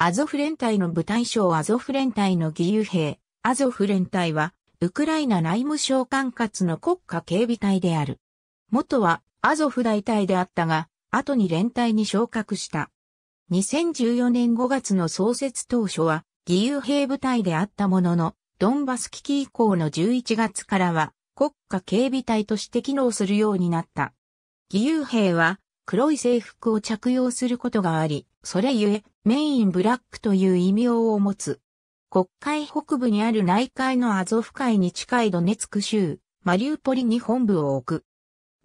アゾフ連隊の部隊長アゾフ連隊の義勇兵、アゾフ連隊は、ウクライナ内務省管轄の国家警備隊である。元はアゾフ大隊であったが、後に連隊に昇格した。2014年5月の創設当初は、義勇兵部隊であったものの、ドンバス危機以降の11月からは、国家警備隊として機能するようになった。義勇兵は、黒い制服を着用することがあり、それゆえ、メインブラックという異名を持つ。国会北部にある内海のアゾフ海に近いドネツク州、マリウポリに本部を置く。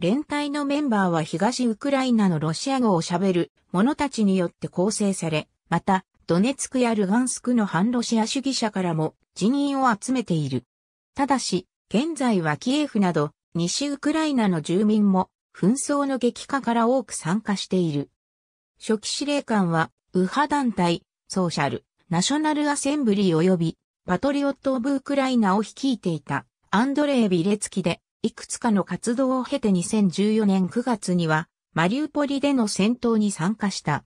連帯のメンバーは東ウクライナのロシア語を喋る者たちによって構成され、また、ドネツクやルガンスクの反ロシア主義者からも人員を集めている。ただし、現在はキエフなど、西ウクライナの住民も紛争の激化から多く参加している。初期司令官は、右派団体、ソーシャル、ナショナルアセンブリー及び、パトリオット・オブ・ウクライナを率いていた、アンドレイ・ビレツキで、いくつかの活動を経て2014年9月には、マリウポリでの戦闘に参加した。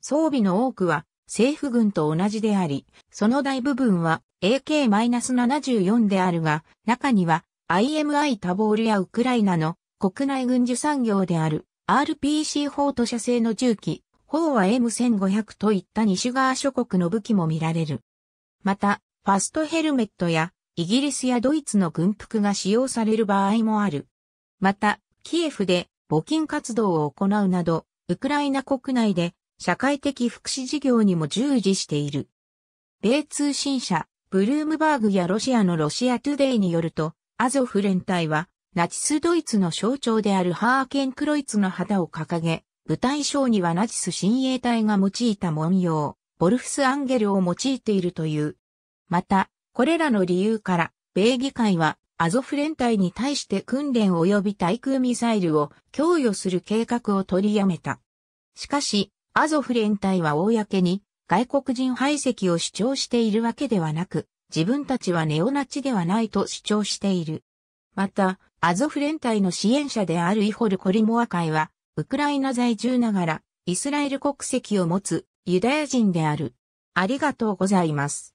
装備の多くは、政府軍と同じであり、その大部分は AK-74 であるが、中には IMI タボールやウクライナの国内軍需産業である RPC 4と射製の銃器、4は M1500 といった西側諸国の武器も見られる。また、ファストヘルメットやイギリスやドイツの軍服が使用される場合もある。また、キエフで募金活動を行うなど、ウクライナ国内で社会的福祉事業にも従事している。米通信社、ブルームバーグやロシアのロシアトゥデイによると、アゾフ連隊はナチスドイツの象徴であるハーケンクロイツの旗を掲げ、舞台章にはナチス親衛隊が用いた文様、ボルフス・アンゲルを用いているという。また、これらの理由から、米議会はアゾフ連隊に対して訓練及び対空ミサイルを供与する計画を取りやめた。しかし、アゾフ連隊は公に外国人排斥を主張しているわけではなく、自分たちはネオナチではないと主張している。また、アゾフ連隊の支援者であるイホル・コリモア会は、ウクライナ在住ながら、イスラエル国籍を持つユダヤ人である。ありがとうございます。